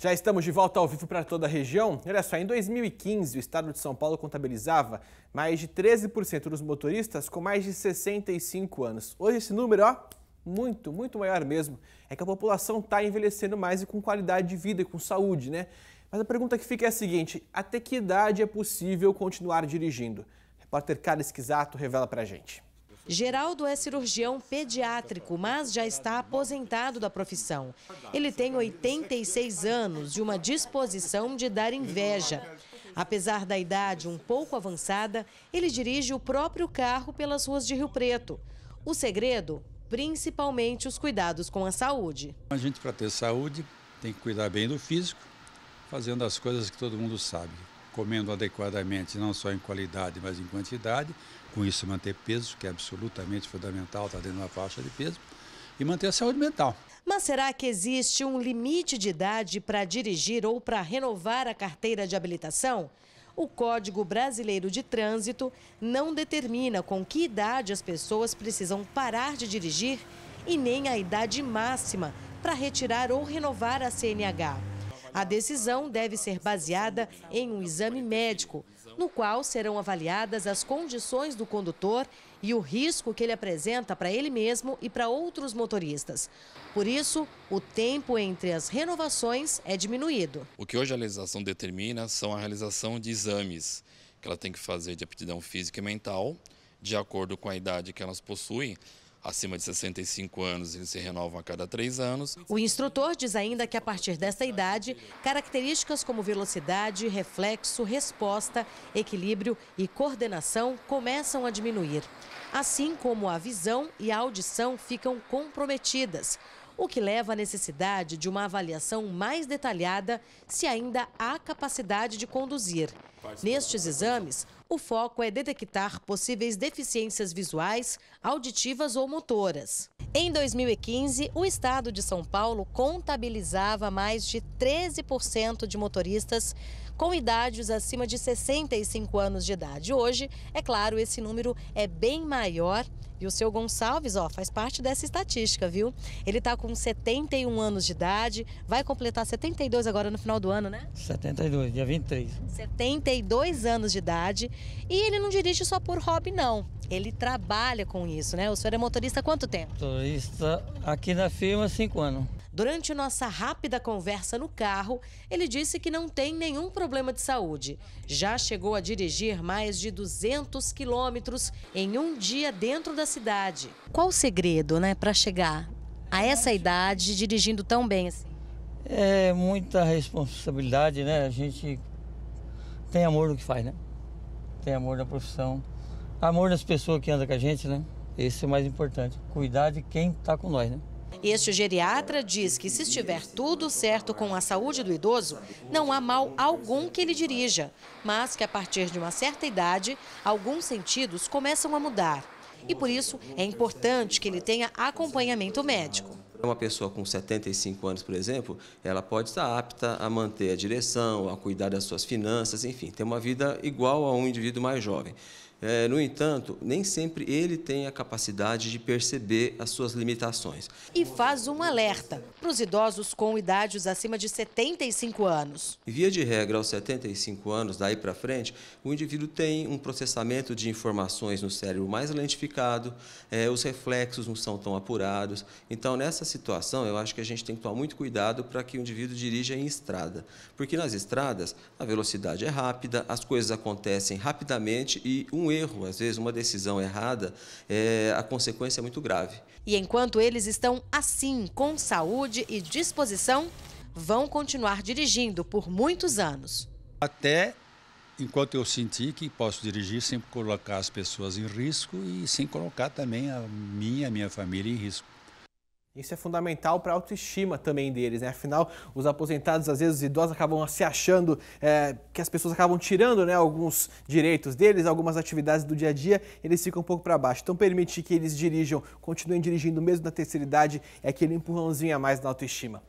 Já estamos de volta ao vivo para toda a região. Olha só, em 2015, o estado de São Paulo contabilizava mais de 13% dos motoristas com mais de 65 anos. Hoje esse número, ó, muito, muito maior mesmo. É que a população está envelhecendo mais e com qualidade de vida e com saúde, né? Mas a pergunta que fica é a seguinte: até que idade é possível continuar dirigindo? O repórter Carlos Esquisato revela pra gente. Geraldo é cirurgião pediátrico, mas já está aposentado da profissão. Ele tem 86 anos e uma disposição de dar inveja. Apesar da idade um pouco avançada, ele dirige o próprio carro pelas ruas de Rio Preto. O segredo, principalmente os cuidados com a saúde. A gente, para ter saúde, tem que cuidar bem do físico, fazendo as coisas que todo mundo sabe comendo adequadamente, não só em qualidade, mas em quantidade, com isso manter peso, que é absolutamente fundamental, está dentro da faixa de peso, e manter a saúde mental. Mas será que existe um limite de idade para dirigir ou para renovar a carteira de habilitação? o Código Brasileiro de Trânsito não determina com que idade as pessoas precisam parar de dirigir e nem a idade máxima para retirar ou renovar a CNH. A decisão deve ser baseada em um exame médico, no qual serão avaliadas as condições do condutor e o risco que ele apresenta para ele mesmo e para outros motoristas. Por isso, o tempo entre as renovações é diminuído. O que hoje a legislação determina são a realização de exames que ela tem que fazer de aptidão física e mental, de acordo com a idade que elas possuem, acima de 65 anos, eles se renovam a cada três anos. O instrutor diz ainda que a partir desta idade, características como velocidade, reflexo, resposta, equilíbrio e coordenação começam a diminuir. Assim como a visão e a audição ficam comprometidas o que leva à necessidade de uma avaliação mais detalhada se ainda há capacidade de conduzir. Nestes exames, o foco é detectar possíveis deficiências visuais, auditivas ou motoras. Em 2015, o estado de São Paulo contabilizava mais de 13% de motoristas com idades acima de 65 anos de idade. Hoje, é claro, esse número é bem maior e o seu Gonçalves, ó, faz parte dessa estatística, viu? Ele está com 71 anos de idade, vai completar 72 agora no final do ano, né? 72, dia 23. 72 anos de idade. E ele não dirige só por hobby, não. Ele trabalha com isso, né? O senhor é motorista há quanto tempo? Motorista aqui na firma, 5 anos. Durante nossa rápida conversa no carro, ele disse que não tem nenhum problema de saúde. Já chegou a dirigir mais de 200 quilômetros em um dia dentro da cidade. Qual o segredo, né, para chegar a essa idade dirigindo tão bem assim? É muita responsabilidade, né? A gente tem amor no que faz, né? Tem amor na profissão, amor nas pessoas que andam com a gente, né? Esse é o mais importante. Cuidar de quem está com nós, né? Este geriatra diz que se estiver tudo certo com a saúde do idoso, não há mal algum que ele dirija, mas que a partir de uma certa idade, alguns sentidos começam a mudar. E por isso é importante que ele tenha acompanhamento médico. Uma pessoa com 75 anos, por exemplo, ela pode estar apta a manter a direção, a cuidar das suas finanças, enfim, ter uma vida igual a um indivíduo mais jovem. É, no entanto, nem sempre ele tem a capacidade de perceber as suas limitações. E faz um alerta para os idosos com idades acima de 75 anos. Via de regra, aos 75 anos, daí para frente, o indivíduo tem um processamento de informações no cérebro mais lentificado, é, os reflexos não são tão apurados. Então, nessa situação, eu acho que a gente tem que tomar muito cuidado para que o indivíduo dirija em estrada. Porque nas estradas, a velocidade é rápida, as coisas acontecem rapidamente e um um erro, às vezes uma decisão errada, é, a consequência é muito grave. E enquanto eles estão assim, com saúde e disposição, vão continuar dirigindo por muitos anos. Até enquanto eu sentir que posso dirigir sem colocar as pessoas em risco e sem colocar também a minha, a minha família em risco. Isso é fundamental para a autoestima também deles, né? Afinal, os aposentados, às vezes, os idosos acabam se achando é, que as pessoas acabam tirando né, alguns direitos deles, algumas atividades do dia a dia, eles ficam um pouco para baixo. Então, permitir que eles dirijam, continuem dirigindo mesmo na terceira idade, é aquele empurrãozinho a mais na autoestima.